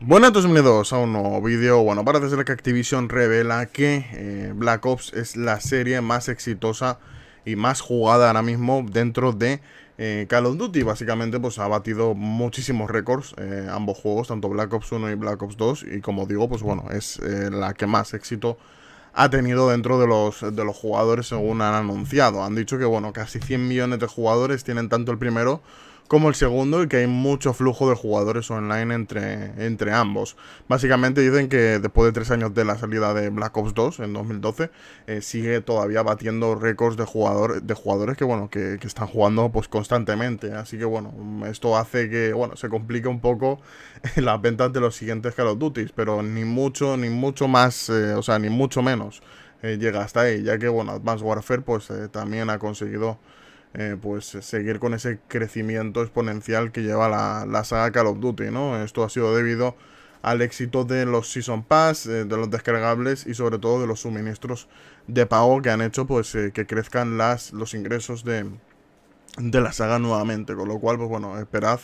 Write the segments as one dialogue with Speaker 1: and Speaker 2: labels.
Speaker 1: Buenas, bienvenidos a un nuevo vídeo, Bueno, parece ser que Activision revela que eh, Black Ops es la serie más exitosa y más jugada ahora mismo dentro de eh, Call of Duty. Básicamente, pues ha batido muchísimos récords eh, ambos juegos, tanto Black Ops 1 y Black Ops 2. Y como digo, pues bueno, es la que más éxito ha tenido dentro de los, de los jugadores según han anunciado. Han dicho que, bueno, casi 100 millones de jugadores tienen tanto el primero como el segundo y que hay mucho flujo de jugadores online entre, entre ambos. Básicamente dicen que después de tres años de la salida de Black Ops 2 en 2012, eh, sigue todavía batiendo récords de, jugadores de jugadores que, bueno, que, están jugando pues, constantemente. Así que bueno, esto hace que bueno, se complique un poco las ventas de los siguientes Call of Duty, pero ni mucho, ni mucho más, eh, o sea, ni mucho menos. Eh, llega hasta ahí, ya que bueno, Advanced Warfare pues también ha conseguido eh, pues seguir con ese crecimiento exponencial que lleva la, saga Call of Duty, ¿no? Esto ha sido debido al éxito de los Season Pass, eh, de los descargables y sobre todo de los suministros de pago que han hecho pues eh, que crezcan las, los ingresos de, de la saga nuevamente, con lo cual pues bueno, esperad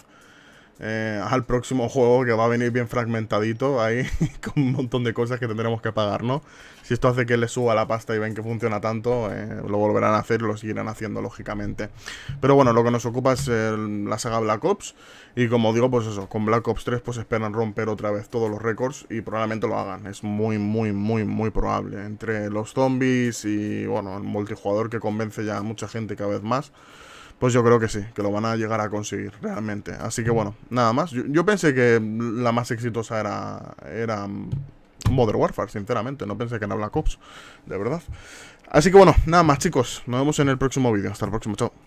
Speaker 1: eh, al próximo juego que va a venir bien fragmentadito ahí, con un montón de cosas que tendremos que pagar, ¿no? Si esto hace que le suba la pasta y ven que funciona tanto, eh, lo volverán a hacer, lo seguirán haciendo, lógicamente. Pero bueno, lo que nos ocupa es la saga Black Ops, y como digo, pues eso, con Black Ops 3 pues esperan romper otra vez todos los récords, y probablemente lo hagan, es muy, muy, muy, muy probable. Entre los zombies y, bueno, el multijugador que convence ya a mucha gente cada vez más... Pues yo creo que sí, que lo van a llegar a conseguir realmente. Así que bueno, nada más. Yo, pensé que la más exitosa era, era Modern Warfare, sinceramente. No pensé que era Black Ops, de verdad. Así que bueno, nada más chicos. Nos vemos en el próximo vídeo. Hasta el próximo, chao.